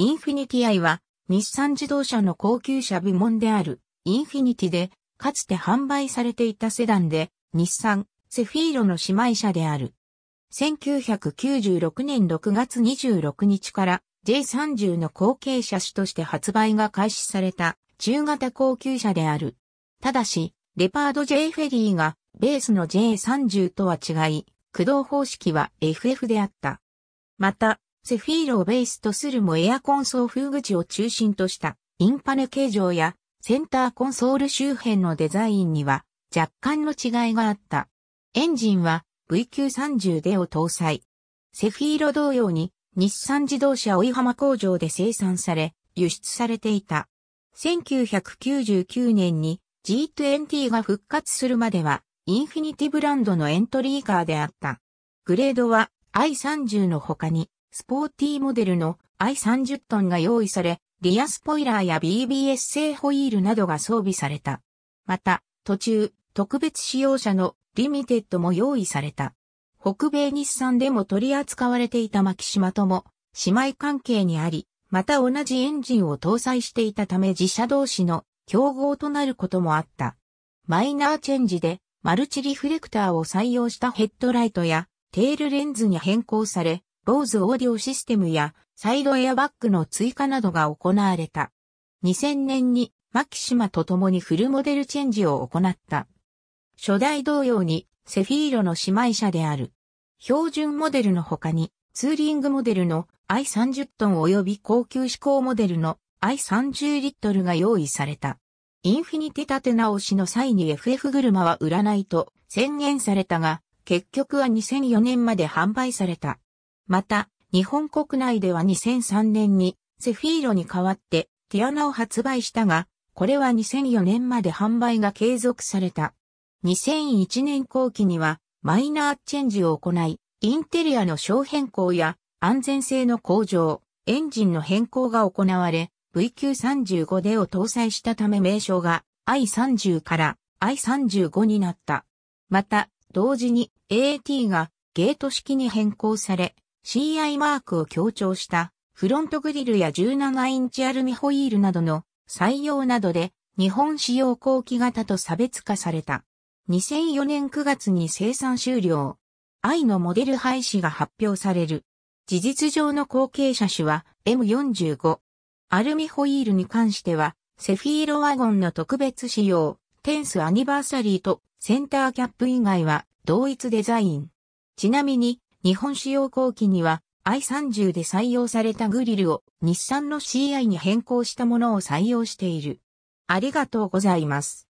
インフィニティアイは、日産自動車の高級車部門である、インフィニティで、かつて販売されていたセダンで、日産、セフィーロの姉妹車である。1996年6月26日から J30 の後継車種として発売が開始された中型高級車である。ただし、レパード J フェリーがベースの J30 とは違い、駆動方式は FF であった。また、セフィーロをベースとするもエアコン送風口を中心としたインパネ形状やセンターコンソール周辺のデザインには若干の違いがあった。エンジンは VQ30 でを搭載。セフィーロ同様に日産自動車追浜工場で生産され、輸出されていた。1999年に G20 が復活するまでは、インフィニティブランドのエントリーカーであった。グレードは i30 の他に、スポーティーモデルの i30 トンが用意され、リアスポイラーや BBS 製ホイールなどが装備された。また、途中、特別使用車のリミテッドも用意された。北米日産でも取り扱われていたシ島とも姉妹関係にあり、また同じエンジンを搭載していたため自社同士の競合となることもあった。マイナーチェンジでマルチリフレクターを採用したヘッドライトやテールレンズに変更され、b ーズオーディオシステムやサイドエアバッグの追加などが行われた。2000年にマキシマと共にフルモデルチェンジを行った。初代同様にセフィーロの姉妹車である。標準モデルの他にツーリングモデルの i30 トン及び高級志向モデルの i30 リットルが用意された。インフィニティ立て直しの際に FF 車は売らないと宣言されたが、結局は2004年まで販売された。また、日本国内では2003年にセフィーロに代わってティアナを発売したが、これは2004年まで販売が継続された。2001年後期にはマイナーチェンジを行い、インテリアの小変更や安全性の向上、エンジンの変更が行われ、v q 3 5でを搭載したため名称が i30 から i35 になった。また、同時に AT がゲート式に変更され、CI マークを強調したフロントグリルや17インチアルミホイールなどの採用などで日本使用後期型と差別化された。2004年9月に生産終了。i のモデル廃止が発表される。事実上の後継車種は M45。アルミホイールに関しては、セフィーロワゴンの特別仕様、テンスアニバーサリーとセンターキャップ以外は同一デザイン。ちなみに、日本使用後期には i30 で採用されたグリルを日産の CI に変更したものを採用している。ありがとうございます。